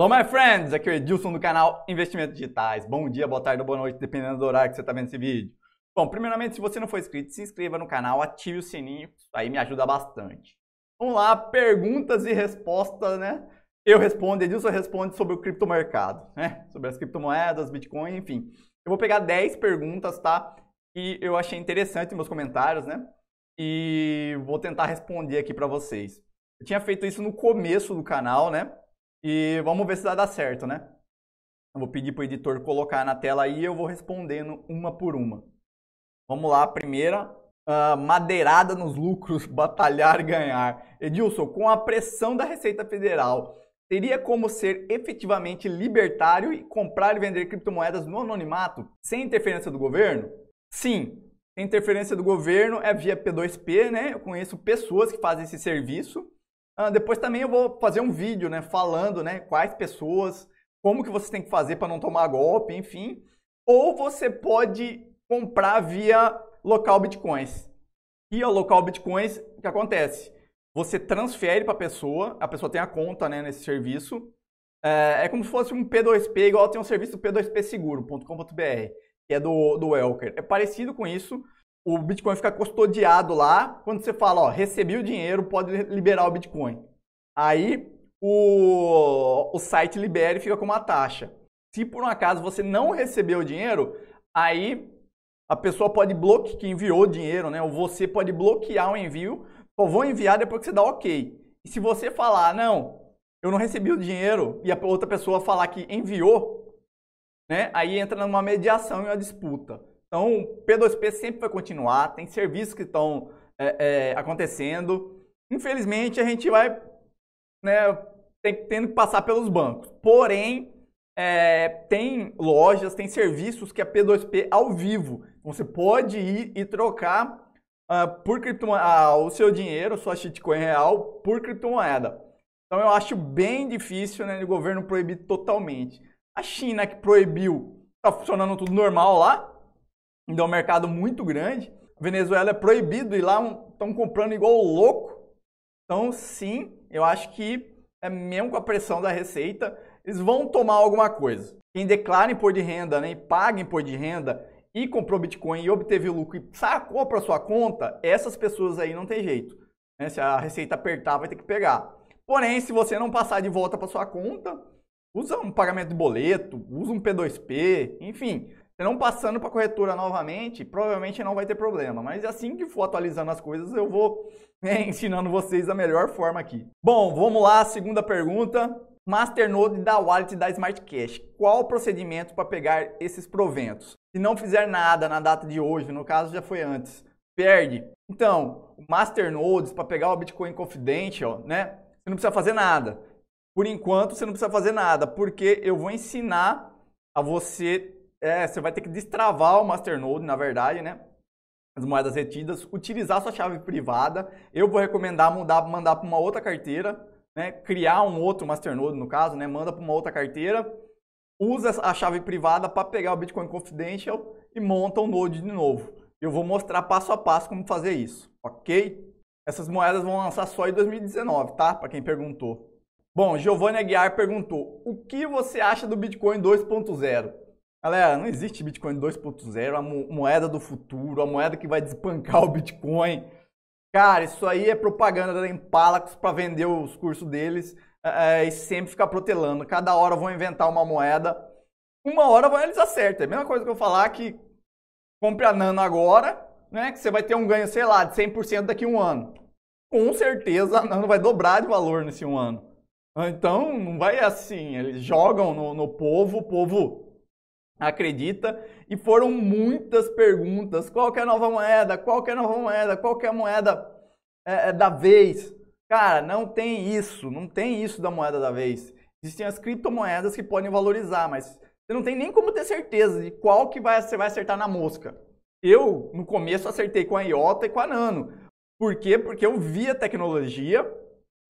Hello, my friends! Aqui é o Edilson do canal Investimentos Digitais. Bom dia, boa tarde ou boa noite, dependendo do horário que você está vendo esse vídeo. Bom, primeiramente, se você não for inscrito, se inscreva no canal, ative o sininho, isso aí me ajuda bastante. Vamos lá, perguntas e respostas, né? Eu respondo, Edilson responde sobre o criptomercado, né? Sobre as criptomoedas, Bitcoin, enfim. Eu vou pegar 10 perguntas, tá? Que eu achei interessante meus comentários, né? E vou tentar responder aqui para vocês. Eu tinha feito isso no começo do canal, né? E vamos ver se vai dar certo, né? Eu vou pedir para o editor colocar na tela aí e eu vou respondendo uma por uma. Vamos lá, primeira. Uh, madeirada nos lucros, batalhar, ganhar. Edilson, com a pressão da Receita Federal, teria como ser efetivamente libertário e comprar e vender criptomoedas no anonimato, sem interferência do governo? Sim, interferência do governo é via P2P, né? Eu conheço pessoas que fazem esse serviço ah, depois também eu vou fazer um vídeo, né, falando, né, quais pessoas, como que você tem que fazer para não tomar golpe, enfim. Ou você pode comprar via local bitcoins. E o local bitcoins, o que acontece? Você transfere para a pessoa, a pessoa tem a conta, né, nesse serviço. É, é como se fosse um P2P, igual tem um serviço P2P Seguro.com.br, que é do, do Elker. É parecido com isso, o Bitcoin fica custodiado lá. Quando você fala, ó, recebi o dinheiro, pode liberar o Bitcoin. Aí o, o site libera e fica com uma taxa. Se por um acaso você não recebeu o dinheiro, aí a pessoa pode bloquear, que enviou o dinheiro, né? Ou você pode bloquear o envio. Só vou enviar depois que você dá ok. E se você falar, não, eu não recebi o dinheiro, e a outra pessoa falar que enviou, né? Aí entra numa mediação e uma disputa. Então, P2P sempre vai continuar, tem serviços que estão é, é, acontecendo. Infelizmente, a gente vai né, tendo que passar pelos bancos. Porém, é, tem lojas, tem serviços que é P2P ao vivo. Então, você pode ir e trocar uh, por criptomoeda, ah, o seu dinheiro, sua shitcoin real, por criptomoeda. Então eu acho bem difícil né, o governo proibir totalmente. A China que proibiu, está funcionando tudo normal lá, então é um mercado muito grande. A Venezuela é proibido e lá estão comprando igual louco. Então, sim, eu acho que é mesmo com a pressão da receita, eles vão tomar alguma coisa. Quem declara imposto de renda né, e paga imposto de renda e comprou Bitcoin e obteve o lucro e sacou para sua conta, essas pessoas aí não tem jeito. Né? Se a receita apertar, vai ter que pegar. Porém, se você não passar de volta para sua conta, usa um pagamento de boleto, usa um P2P, enfim, não passando para a corretora novamente, provavelmente não vai ter problema. Mas assim que for atualizando as coisas, eu vou né, ensinando vocês da melhor forma aqui. Bom, vamos lá, segunda pergunta. Masternode da wallet da Smart Cash. Qual o procedimento para pegar esses proventos? Se não fizer nada na data de hoje, no caso já foi antes, perde. Então, Masternodes para pegar o Bitcoin Confidential, né? Você não precisa fazer nada. Por enquanto, você não precisa fazer nada, porque eu vou ensinar a você é, você vai ter que destravar o Masternode, na verdade, né? As moedas retidas, utilizar sua chave privada. Eu vou recomendar mudar, mandar para uma outra carteira, né? Criar um outro Masternode, no caso, né? Manda para uma outra carteira, usa a chave privada para pegar o Bitcoin Confidential e monta o um Node de novo. Eu vou mostrar passo a passo como fazer isso, ok? Essas moedas vão lançar só em 2019, tá? Para quem perguntou. Bom, Giovanni Aguiar perguntou: o que você acha do Bitcoin 2.0? Galera, não existe Bitcoin 2.0, a moeda do futuro, a moeda que vai despancar o Bitcoin. Cara, isso aí é propaganda da Impalax para vender os cursos deles é, é, e sempre ficar protelando. Cada hora vão inventar uma moeda, uma hora eles acertam. É a mesma coisa que eu falar que compre a Nano agora, né, que você vai ter um ganho, sei lá, de 100% daqui a um ano. Com certeza a Nano vai dobrar de valor nesse um ano. Então, não vai assim, eles jogam no, no povo, o povo acredita? E foram muitas perguntas: qual é a nova moeda? Qual é a nova moeda? Qual é a moeda é, é, da vez? Cara, não tem isso, não tem isso da moeda da vez. Existem as criptomoedas que podem valorizar, mas você não tem nem como ter certeza de qual que vai, você vai acertar na mosca. Eu, no começo, acertei com a IOTA e com a Nano. Por quê? Porque eu vi a tecnologia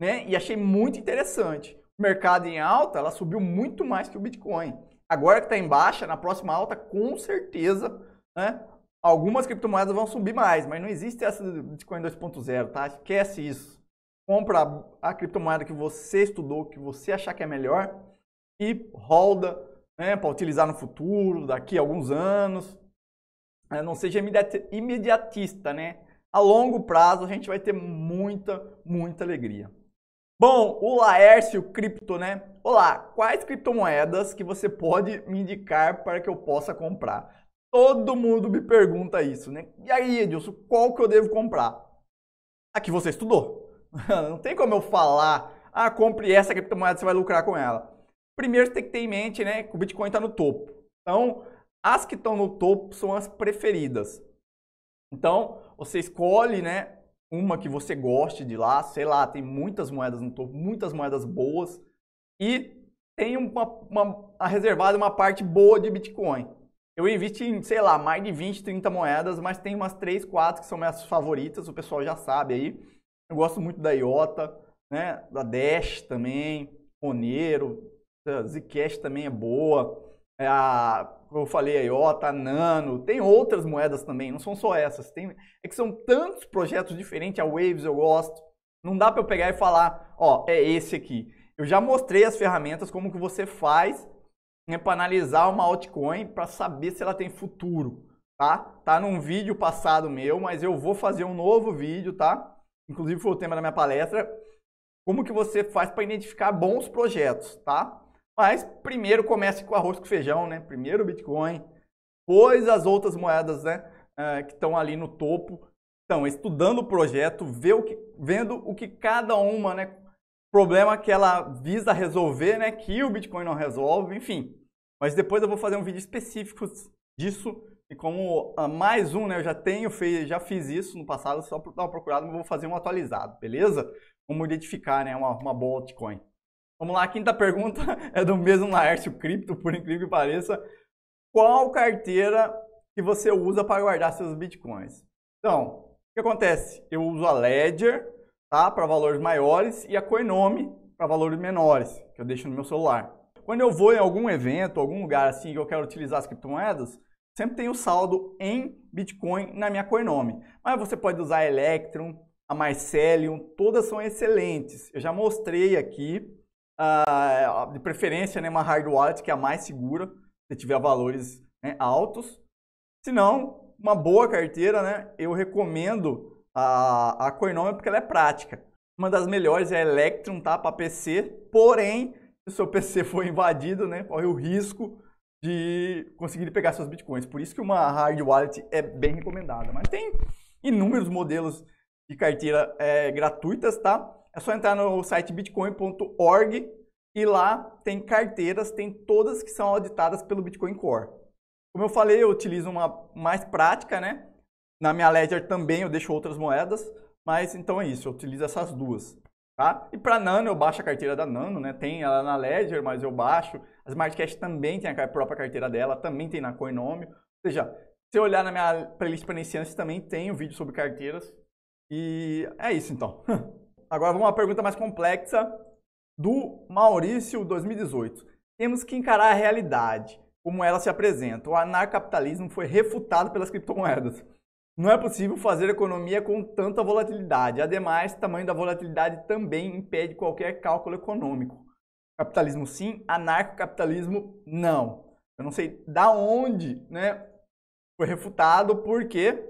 né, e achei muito interessante mercado em alta, ela subiu muito mais que o Bitcoin. Agora que está em baixa, na próxima alta, com certeza, né, algumas criptomoedas vão subir mais, mas não existe essa do Bitcoin 2.0, tá? Esquece isso. Compra a criptomoeda que você estudou, que você achar que é melhor e holda né, para utilizar no futuro, daqui a alguns anos. Não seja imediatista, né? A longo prazo a gente vai ter muita, muita alegria. Bom, o Laércio Cripto, né? Olá, quais criptomoedas que você pode me indicar para que eu possa comprar? Todo mundo me pergunta isso, né? E aí, Edilson, qual que eu devo comprar? A que você estudou. Não tem como eu falar, ah, compre essa criptomoeda, você vai lucrar com ela. Primeiro você tem que ter em mente, né, que o Bitcoin está no topo. Então, as que estão no topo são as preferidas. Então, você escolhe, né, uma que você goste de lá, sei lá, tem muitas moedas no topo, muitas moedas boas e tem uma, uma a reservada uma parte boa de Bitcoin. Eu invisto em, sei lá, mais de 20, 30 moedas, mas tem umas 3, 4 que são minhas favoritas, o pessoal já sabe aí. Eu gosto muito da IOTA, né, da Dash também, Monero, Zcash também é boa. É a, eu falei a IOTA, a Nano, tem outras moedas também, não são só essas. Tem, é que são tantos projetos diferentes, a Waves eu gosto. Não dá para eu pegar e falar, ó, é esse aqui. Eu já mostrei as ferramentas, como que você faz né, para analisar uma altcoin para saber se ela tem futuro, tá? Tá num vídeo passado meu, mas eu vou fazer um novo vídeo, tá? Inclusive foi o tema da minha palestra, como que você faz para identificar bons projetos, tá? Mas primeiro comece com arroz com feijão, né? Primeiro o Bitcoin, depois as outras moedas, né? Uh, que estão ali no topo. Então, estudando o projeto, o que, vendo o que cada uma, né? Problema que ela visa resolver, né? Que o Bitcoin não resolve, enfim. Mas depois eu vou fazer um vídeo específico disso. E como uh, mais um, né? Eu já tenho feito, já fiz isso no passado, só estava dar uma procurada, mas vou fazer um atualizado, beleza? Como identificar, né? Uma, uma boa altcoin. Vamos lá, a quinta pergunta é do mesmo Laércio Cripto, por incrível que pareça. Qual carteira que você usa para guardar seus bitcoins? Então, o que acontece? Eu uso a Ledger tá, para valores maiores e a Coinome para valores menores, que eu deixo no meu celular. Quando eu vou em algum evento, algum lugar assim que eu quero utilizar as criptomoedas, sempre tenho saldo em Bitcoin na minha Coinome. Mas você pode usar a Electrum, a Mycelium, todas são excelentes. Eu já mostrei aqui uh, de preferência né, uma hard wallet que é a mais segura, se tiver valores né, altos. Se não, uma boa carteira, né, eu recomendo a, a coinomia porque ela é prática. Uma das melhores é a Electrum, tá? Para PC, porém, se o seu PC for invadido, né, corre o risco de conseguir pegar seus bitcoins. Por isso que uma hard wallet é bem recomendada. Mas tem inúmeros modelos de carteira é, gratuitas, tá? É só entrar no site bitcoin.org e lá tem carteiras, tem todas que são auditadas pelo Bitcoin Core. Como eu falei, eu utilizo uma mais prática, né? Na minha Ledger também eu deixo outras moedas, mas então é isso, eu utilizo essas duas. Tá? E para Nano, eu baixo a carteira da Nano, né? Tem ela na Ledger, mas eu baixo. A Smartcash também tem a própria carteira dela, também tem na Coinomio. Ou seja, se eu olhar na minha playlist para iniciantes, também tem um vídeo sobre carteiras. E é isso então. Agora vamos uma pergunta mais complexa do Maurício 2018. Temos que encarar a realidade, como ela se apresenta. O anarcapitalismo foi refutado pelas criptomoedas. Não é possível fazer economia com tanta volatilidade. Ademais, o tamanho da volatilidade também impede qualquer cálculo econômico. Capitalismo sim, anarcocapitalismo não. Eu não sei da onde, né, foi refutado porque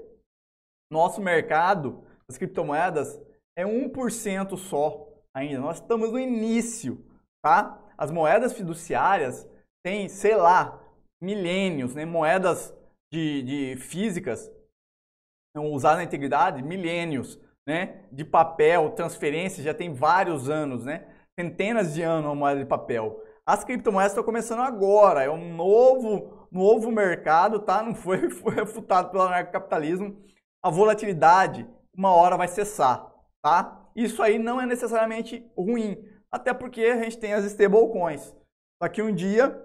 nosso mercado, as criptomoedas, é 1% só ainda. Nós estamos no início, tá? As moedas fiduciárias têm, sei lá, milênios, né? Moedas de, de físicas usadas na integridade, milênios, né? De papel, transferência, já tem vários anos, né? Centenas de anos a moeda de papel. As criptomoedas estão começando agora, é um novo, novo mercado, tá? Não foi, foi refutado pelo anarcocapitalismo. A volatilidade uma hora vai cessar tá? Isso aí não é necessariamente ruim, até porque a gente tem as stablecoins. Daqui um dia,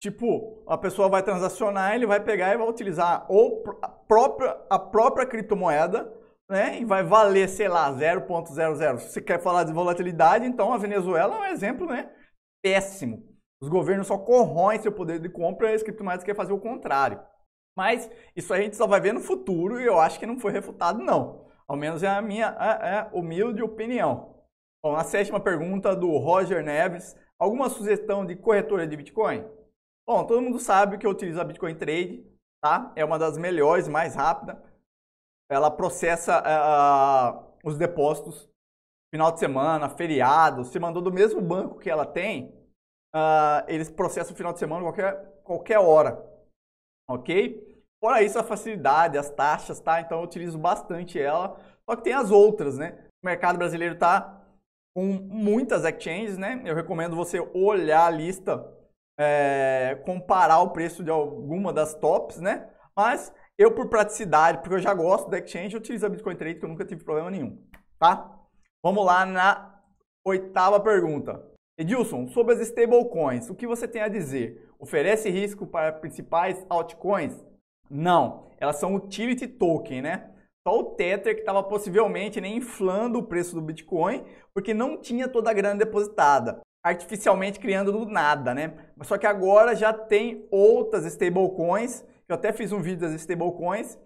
tipo, a pessoa vai transacionar, ele vai pegar e vai utilizar ou a própria, a própria criptomoeda, né? E vai valer, sei lá, 0.00. Se você quer falar de volatilidade, então a Venezuela é um exemplo, né? Péssimo. Os governos só corroem seu poder de compra e as criptomoedas querem fazer o contrário. Mas isso a gente só vai ver no futuro e eu acho que não foi refutado, não. Ao menos é a minha é, é, humilde opinião. Bom, a sétima pergunta do Roger Neves. Alguma sugestão de corretora de Bitcoin? Bom, todo mundo sabe que eu utilizo a Bitcoin Trade, tá? É uma das melhores, mais rápida. Ela processa uh, os depósitos final de semana, feriado. Se mandou do mesmo banco que ela tem, uh, eles processam o final de semana qualquer, qualquer hora, ok? Fora isso, a facilidade, as taxas, tá? Então eu utilizo bastante ela. Só que tem as outras, né? O mercado brasileiro tá com muitas exchanges, né? Eu recomendo você olhar a lista, é, comparar o preço de alguma das tops, né? Mas eu, por praticidade, porque eu já gosto da exchange, eu utilizo a Bitcoin Trade, que eu nunca tive problema nenhum, tá? Vamos lá na oitava pergunta. Edilson, sobre as stablecoins, o que você tem a dizer? Oferece risco para principais altcoins? Não, elas são utility token, né? Só o Tether que estava possivelmente né, inflando o preço do Bitcoin, porque não tinha toda a grana depositada, artificialmente criando do nada, né? Mas só que agora já tem outras stablecoins, eu até fiz um vídeo das stablecoins,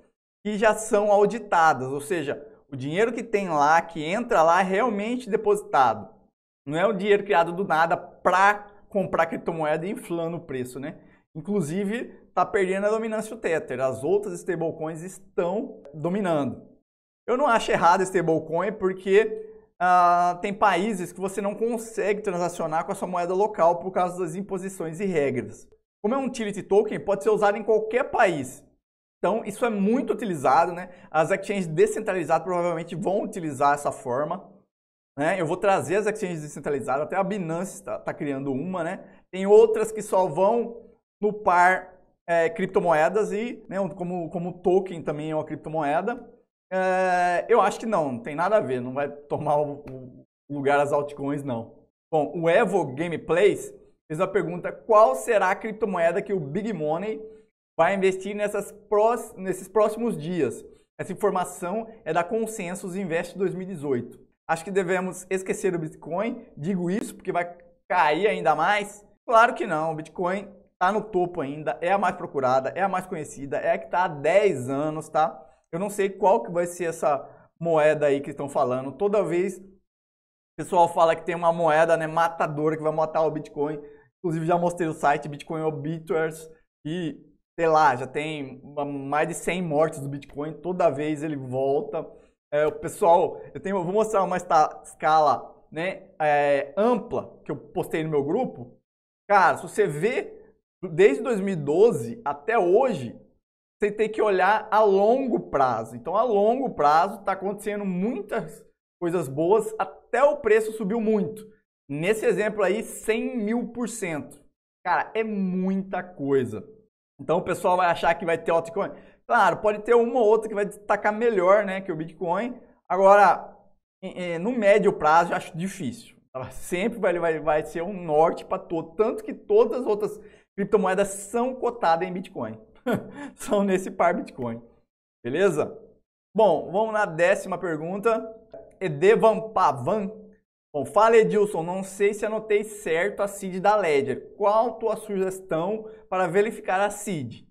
que já são auditadas, ou seja, o dinheiro que tem lá, que entra lá, é realmente depositado. Não é o dinheiro criado do nada para comprar criptomoeda e inflando o preço, né? Inclusive, está perdendo a dominância do Tether. As outras stablecoins estão dominando. Eu não acho errado stablecoin porque ah, tem países que você não consegue transacionar com a sua moeda local por causa das imposições e regras. Como é um utility token, pode ser usado em qualquer país. Então, isso é muito utilizado, né? As exchanges descentralizadas provavelmente vão utilizar essa forma. Né? Eu vou trazer as exchanges descentralizadas, até a Binance está tá criando uma, né? Tem outras que só vão no par é, criptomoedas e né, como, como token também é uma criptomoeda. É, eu acho que não, não tem nada a ver, não vai tomar o, o lugar as altcoins, não. Bom, o Evo Gameplays fez a pergunta: qual será a criptomoeda que o Big Money vai investir nessas prós, nesses próximos dias? Essa informação é da Consensus Invest 2018. Acho que devemos esquecer o Bitcoin, digo isso porque vai cair ainda mais. Claro que não, o Bitcoin tá no topo ainda, é a mais procurada, é a mais conhecida, é a que tá há 10 anos, tá? Eu não sei qual que vai ser essa moeda aí que estão falando. Toda vez o pessoal fala que tem uma moeda, né, matadora que vai matar o Bitcoin. Inclusive já mostrei o site Bitcoin Obituaries e sei lá, já tem mais de 100 mortes do Bitcoin, toda vez ele volta. É, o pessoal, eu tenho, eu vou mostrar uma escala né, é, ampla que eu postei no meu grupo. Cara, se você vê desde 2012 até hoje, você tem que olhar a longo prazo. Então, a longo prazo, está acontecendo muitas coisas boas, até o preço subiu muito. Nesse exemplo aí, 100 mil por cento. Cara, é muita coisa. Então, o pessoal vai achar que vai ter altcoin. Claro, pode ter uma ou outra que vai destacar melhor né, que o Bitcoin. Agora, no médio prazo, eu acho difícil. Ela sempre vai, vai, vai ser um norte para todo. Tanto que todas as outras criptomoedas são cotadas em Bitcoin. são nesse par Bitcoin. Beleza? Bom, vamos na décima pergunta. Edevan Pavan. Bom, fala Edilson, não sei se anotei certo a CID da Ledger. Qual a tua sugestão para verificar a CID?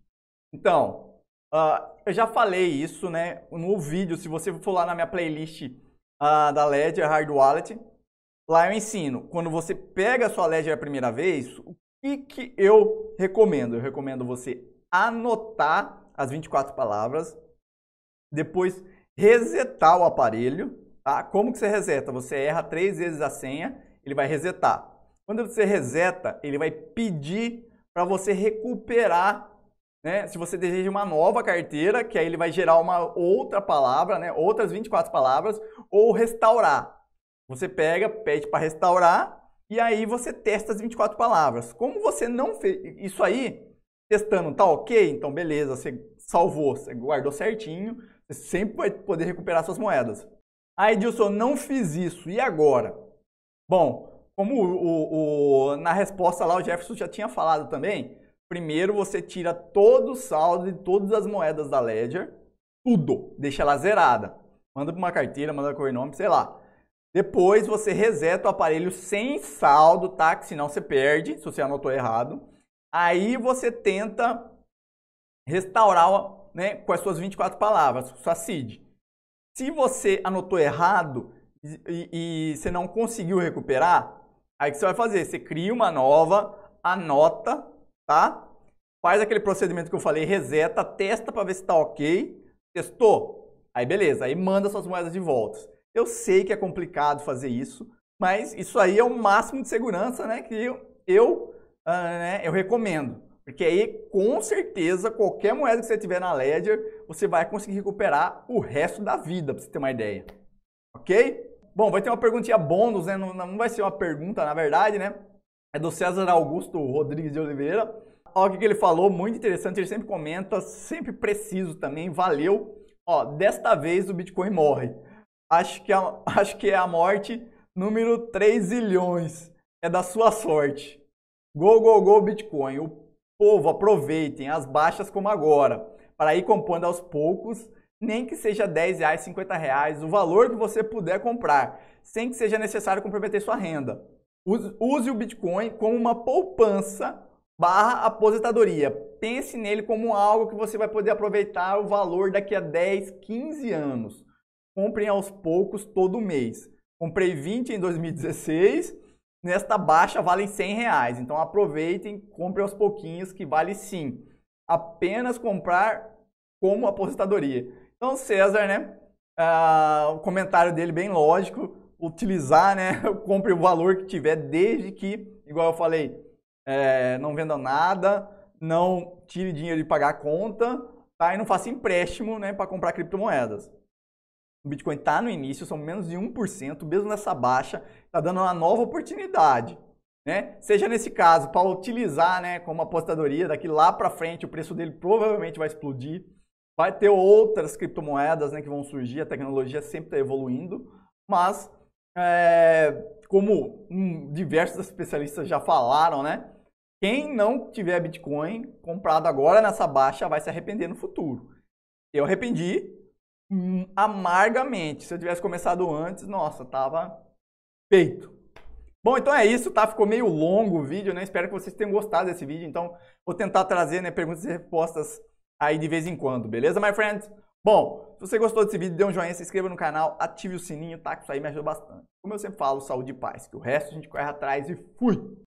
Então, uh, eu já falei isso né, no vídeo. Se você for lá na minha playlist uh, da Ledger Hard Wallet, lá eu ensino. Quando você pega a sua Ledger a primeira vez, o e que eu recomendo. Eu recomendo você anotar as 24 palavras, depois resetar o aparelho. Tá? Como que você reseta? Você erra três vezes a senha, ele vai resetar. Quando você reseta, ele vai pedir para você recuperar, né? Se você deseja uma nova carteira, que aí ele vai gerar uma outra palavra, né? Outras 24 palavras, ou restaurar. Você pega, pede para restaurar, e aí você testa as 24 palavras. Como você não fez isso aí, testando, tá ok, então beleza, você salvou, você guardou certinho, você sempre vai poder recuperar suas moedas. Aí, Edilson, não fiz isso, e agora? Bom, como o, o, o, na resposta lá o Jefferson já tinha falado também, primeiro você tira todo o saldo de todas as moedas da Ledger, tudo, deixa ela zerada. Manda para uma carteira, manda para o sei lá. Depois você reseta o aparelho sem saldo, tá? Que senão você perde, se você anotou errado. Aí você tenta restaurar né, com as suas 24 palavras, sua seed. Se você anotou errado e, e você não conseguiu recuperar, aí o que você vai fazer? Você cria uma nova, anota, tá? Faz aquele procedimento que eu falei, reseta, testa para ver se está ok. Testou? Aí beleza, aí manda suas moedas de volta. Eu sei que é complicado fazer isso, mas isso aí é o máximo de segurança né, que eu, eu, uh, né, eu recomendo. Porque aí, com certeza, qualquer moeda que você tiver na Ledger, você vai conseguir recuperar o resto da vida, para você ter uma ideia. Ok? Bom, vai ter uma perguntinha bônus, né? Não, não vai ser uma pergunta, na verdade, né? É do César Augusto Rodrigues de Oliveira. Olha o que ele falou, muito interessante. Ele sempre comenta, sempre preciso também, valeu. Ó, desta vez o Bitcoin morre acho que, é a, acho que é a morte número 3 zilhões. É da sua sorte. Gol, gol, gol, Bitcoin. O povo, aproveitem as baixas como agora, para ir compondo aos poucos, nem que seja 10 reais, 50 reais, o valor que você puder comprar, sem que seja necessário comprometer sua renda. Use, use o Bitcoin como uma poupança barra aposentadoria. Pense nele como algo que você vai poder aproveitar o valor daqui a 10, 15 anos comprem aos poucos todo mês. Comprei 20 em 2016, nesta baixa valem 100 reais. Então aproveitem, comprem aos pouquinhos que vale sim. Apenas comprar como aposentadoria. Então César, né? Ah, o comentário dele bem lógico, utilizar, né? Compre o valor que tiver, desde que, igual eu falei, é, não venda nada, não tire dinheiro de pagar a conta, tá? E não faça empréstimo, né? Para comprar criptomoedas. O Bitcoin está no início, são menos de 1%, mesmo nessa baixa, está dando uma nova oportunidade. Né? Seja nesse caso, para utilizar né, como apostadoria, daqui lá para frente o preço dele provavelmente vai explodir. Vai ter outras criptomoedas né, que vão surgir, a tecnologia sempre está evoluindo, mas é, como diversos especialistas já falaram, né? Quem não tiver Bitcoin comprado agora nessa baixa vai se arrepender no futuro. Eu arrependi, Hum, amargamente. Se eu tivesse começado antes, nossa, tava feito. Bom, então é isso, tá? Ficou meio longo o vídeo, né? Espero que vocês tenham gostado desse vídeo. Então, vou tentar trazer né, perguntas e respostas aí de vez em quando, beleza, my friends? Bom, se você gostou desse vídeo, dê um joinha, se inscreva no canal, ative o sininho, tá? Que isso aí me ajuda bastante. Como eu sempre falo, saúde e paz. Que o resto a gente corre atrás e fui!